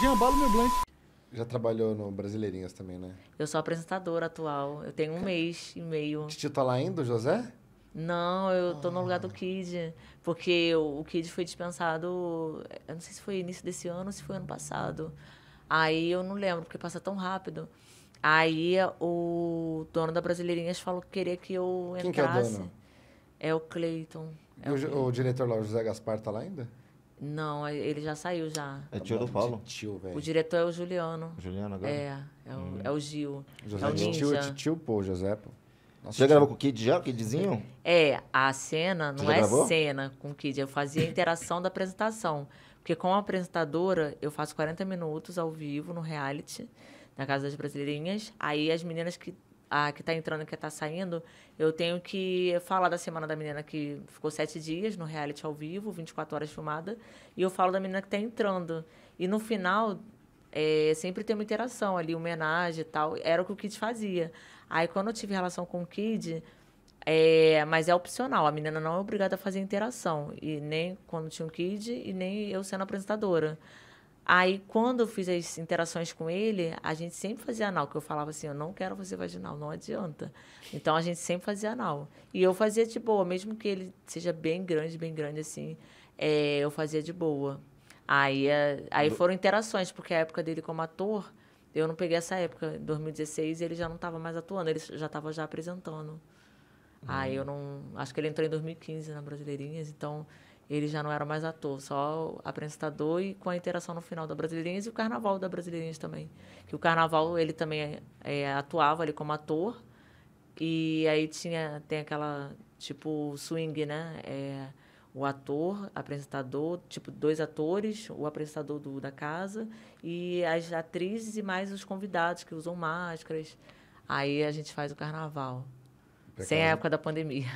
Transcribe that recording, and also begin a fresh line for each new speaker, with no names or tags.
Jean Balo meu Blanc. Já trabalhou no Brasileirinhas também, né? Eu sou apresentadora atual. Eu tenho um mês e meio. Te titular tá ainda, José? Não, eu tô ah. no lugar do Kid, porque o Kid foi dispensado, eh, eu não sei se foi início desse ano ou se foi ano passado. Aí eu não lembro, porque passa tão rápido. Aí eh, o dono da Brasileirinhas falou que queria que eu entrasse. Quem que é o dono? É o Cleiton. É o, o, o, diretor lá, o José Gaspar, tá lá ainda? Não, ele já saiu já. É tio do Paulo? Tio, velho. O diretor é o Juliano. Juliano agora? É, é o, hum. é o Gil. José é o Ninja. Tio, tio, pô, José, pô. Nossa, já gravou com o Kid já, o Kidzinho? É, a cena não é gravou? cena com o Kid. Eu fazia a interação da apresentação. Porque com a apresentadora, eu faço 40 minutos ao vivo no reality, na Casa das Brasileirinhas. Aí as meninas que a que tá entrando e que tá saindo, eu tenho que falar da semana da menina que ficou sete dias no reality ao vivo, 24 horas filmada, e eu falo da menina que tá entrando. E no final, é, sempre tem uma interação ali, homenagem e tal. Era o que o Kid fazia. Aí quando eu tive relação com o Kid, é, mas é opcional, a menina não é obrigada a fazer interação. E nem quando tinha um Kid, e nem eu sendo apresentadora. Aí, quando eu fiz as interações com ele, a gente sempre fazia anal, que eu falava assim, eu não quero você vaginal, não adianta. Então, a gente sempre fazia anal. E eu fazia de boa, mesmo que ele seja bem grande, bem grande assim, é, eu fazia de boa. Aí, eh, aí foram interações, porque a época dele como ator, eu não peguei essa época. Em 2016, ele já não estava mais atuando, ele já estava já apresentando. Aí uhum. eu não. Acho que ele entrou em 2015 na Brasileirinhas, então ele já não era mais ator, só apresentador e com a interação no final da Brasileirinhas e o carnaval da Brasileirinhas também. Que o carnaval ele também é, é, atuava ali como ator. E aí tinha, tem aquela, tipo, swing, né? É, o ator, apresentador, tipo, dois atores, o apresentador do, da casa e as atrizes e mais os convidados que usam máscaras. Aí a gente faz o carnaval. Sem a época da pandemia.